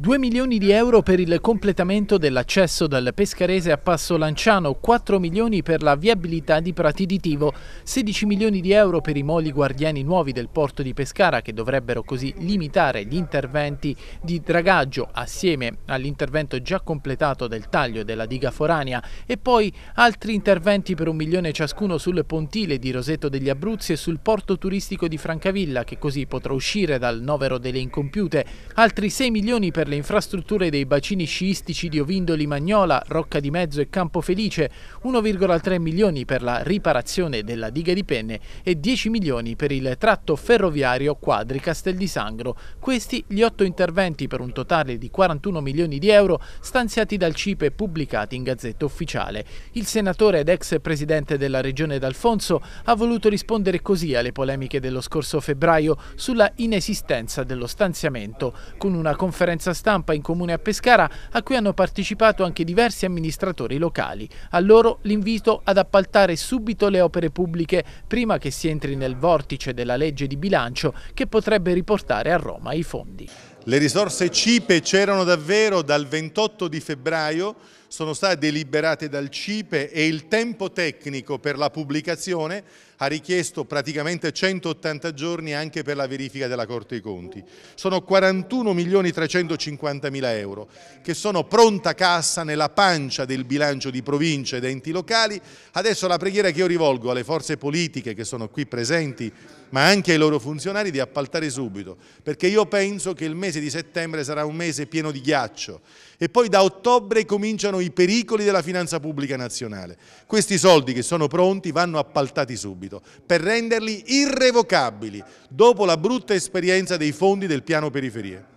2 milioni di euro per il completamento dell'accesso dal Pescarese a Passo Lanciano, 4 milioni per la viabilità di Prati di Tivo, 16 milioni di euro per i moli guardiani nuovi del porto di Pescara che dovrebbero così limitare gli interventi di dragaggio assieme all'intervento già completato del taglio della diga foranea e poi altri interventi per un milione ciascuno sul pontile di Roseto degli Abruzzi e sul porto turistico di Francavilla che così potrà uscire dal novero delle incompiute, altri 6 milioni per le infrastrutture dei bacini sciistici di Ovindoli Magnola, Rocca di Mezzo e Campo Felice, 1,3 milioni per la riparazione della diga di Penne e 10 milioni per il tratto ferroviario Quadri Castel di Sangro. Questi gli otto interventi per un totale di 41 milioni di euro stanziati dal CIPE e pubblicati in Gazzetta Ufficiale. Il senatore ed ex presidente della regione D'Alfonso ha voluto rispondere così alle polemiche dello scorso febbraio sulla inesistenza dello stanziamento con una conferenza stampa in comune a Pescara a cui hanno partecipato anche diversi amministratori locali. A loro l'invito ad appaltare subito le opere pubbliche prima che si entri nel vortice della legge di bilancio che potrebbe riportare a Roma i fondi. Le risorse cipe c'erano davvero dal 28 di febbraio sono state deliberate dal CIPE e il tempo tecnico per la pubblicazione ha richiesto praticamente 180 giorni anche per la verifica della Corte dei Conti. Sono 41 milioni 350 mila euro che sono pronta cassa nella pancia del bilancio di province ed enti locali. Adesso la preghiera che io rivolgo alle forze politiche che sono qui presenti ma anche ai loro funzionari di appaltare subito, perché io penso che il mese di settembre sarà un mese pieno di ghiaccio e poi da ottobre cominciano riguardano i pericoli della finanza pubblica nazionale. Questi soldi che sono pronti vanno appaltati subito per renderli irrevocabili dopo la brutta esperienza dei fondi del piano periferie.